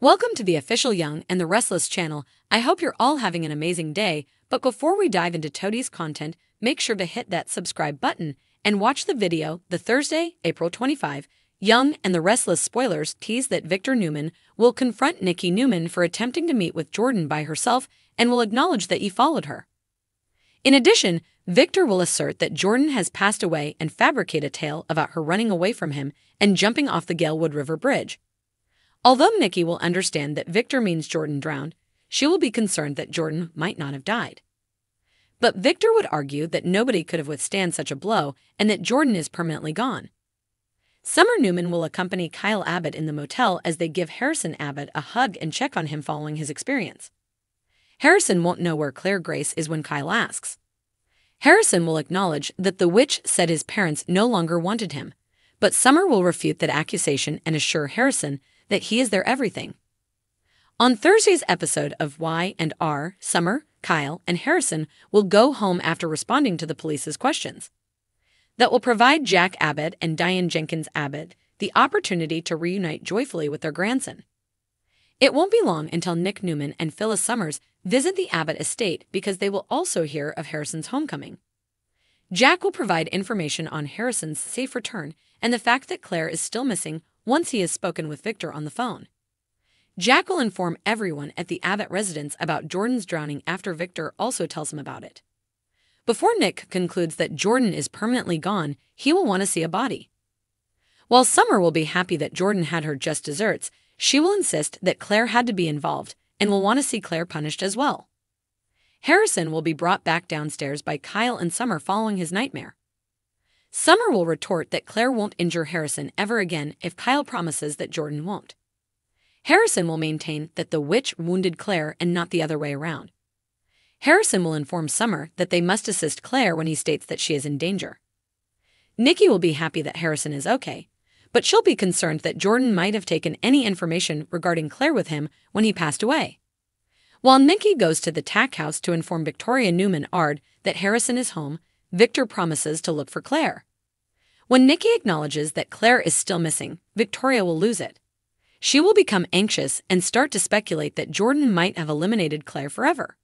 Welcome to the official Young and the Restless channel. I hope you're all having an amazing day, but before we dive into Toadie's content, make sure to hit that subscribe button and watch the video, the Thursday, April 25, Young and the Restless spoilers tease that Victor Newman will confront Nikki Newman for attempting to meet with Jordan by herself and will acknowledge that he followed her. In addition, Victor will assert that Jordan has passed away and fabricate a tale about her running away from him and jumping off the Galewood River Bridge. Although Mickey will understand that Victor means Jordan drowned, she will be concerned that Jordan might not have died. But Victor would argue that nobody could have withstand such a blow and that Jordan is permanently gone. Summer Newman will accompany Kyle Abbott in the motel as they give Harrison Abbott a hug and check on him following his experience. Harrison won't know where Claire Grace is when Kyle asks. Harrison will acknowledge that the witch said his parents no longer wanted him, but Summer will refute that accusation and assure Harrison that he is their everything. On Thursday's episode of Y and R, Summer, Kyle, and Harrison will go home after responding to the police's questions. That will provide Jack Abbott and Diane Jenkins Abbott the opportunity to reunite joyfully with their grandson. It won't be long until Nick Newman and Phyllis Summers visit the Abbott estate because they will also hear of Harrison's homecoming. Jack will provide information on Harrison's safe return and the fact that Claire is still missing once he has spoken with Victor on the phone. Jack will inform everyone at the Abbott residence about Jordan's drowning after Victor also tells him about it. Before Nick concludes that Jordan is permanently gone, he will want to see a body. While Summer will be happy that Jordan had her just desserts, she will insist that Claire had to be involved and will want to see Claire punished as well. Harrison will be brought back downstairs by Kyle and Summer following his nightmare. Summer will retort that Claire won't injure Harrison ever again if Kyle promises that Jordan won't. Harrison will maintain that the witch wounded Claire and not the other way around. Harrison will inform Summer that they must assist Claire when he states that she is in danger. Nikki will be happy that Harrison is okay, but she'll be concerned that Jordan might have taken any information regarding Claire with him when he passed away. While Nikki goes to the tack house to inform Victoria Newman Ard that Harrison is home, Victor promises to look for Claire. When Nikki acknowledges that Claire is still missing, Victoria will lose it. She will become anxious and start to speculate that Jordan might have eliminated Claire forever.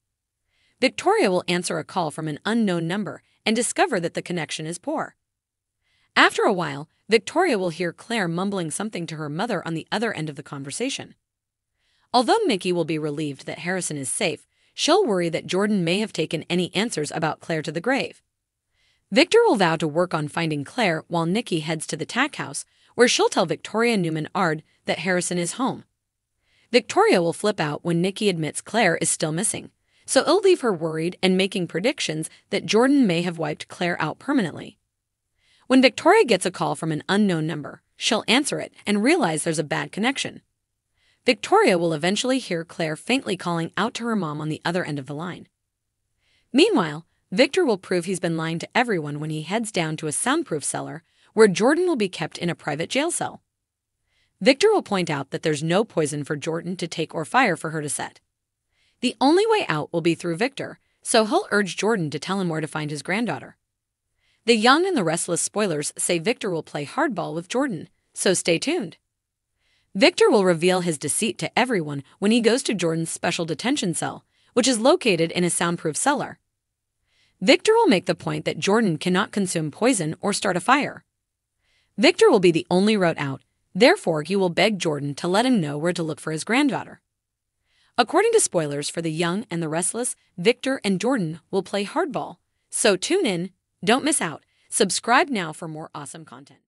Victoria will answer a call from an unknown number and discover that the connection is poor. After a while, Victoria will hear Claire mumbling something to her mother on the other end of the conversation. Although Mickey will be relieved that Harrison is safe, she'll worry that Jordan may have taken any answers about Claire to the grave. Victor will vow to work on finding Claire while Nikki heads to the tack house, where she'll tell Victoria Newman Ard that Harrison is home. Victoria will flip out when Nikki admits Claire is still missing, so it'll leave her worried and making predictions that Jordan may have wiped Claire out permanently. When Victoria gets a call from an unknown number, she'll answer it and realize there's a bad connection. Victoria will eventually hear Claire faintly calling out to her mom on the other end of the line. Meanwhile, Victor will prove he's been lying to everyone when he heads down to a soundproof cellar, where Jordan will be kept in a private jail cell. Victor will point out that there's no poison for Jordan to take or fire for her to set. The only way out will be through Victor, so he'll urge Jordan to tell him where to find his granddaughter. The young and the restless spoilers say Victor will play hardball with Jordan, so stay tuned. Victor will reveal his deceit to everyone when he goes to Jordan's special detention cell, which is located in a soundproof cellar. Victor will make the point that Jordan cannot consume poison or start a fire. Victor will be the only route out, therefore he will beg Jordan to let him know where to look for his granddaughter. According to spoilers for The Young and the Restless, Victor and Jordan will play hardball. So tune in, don't miss out. Subscribe now for more awesome content.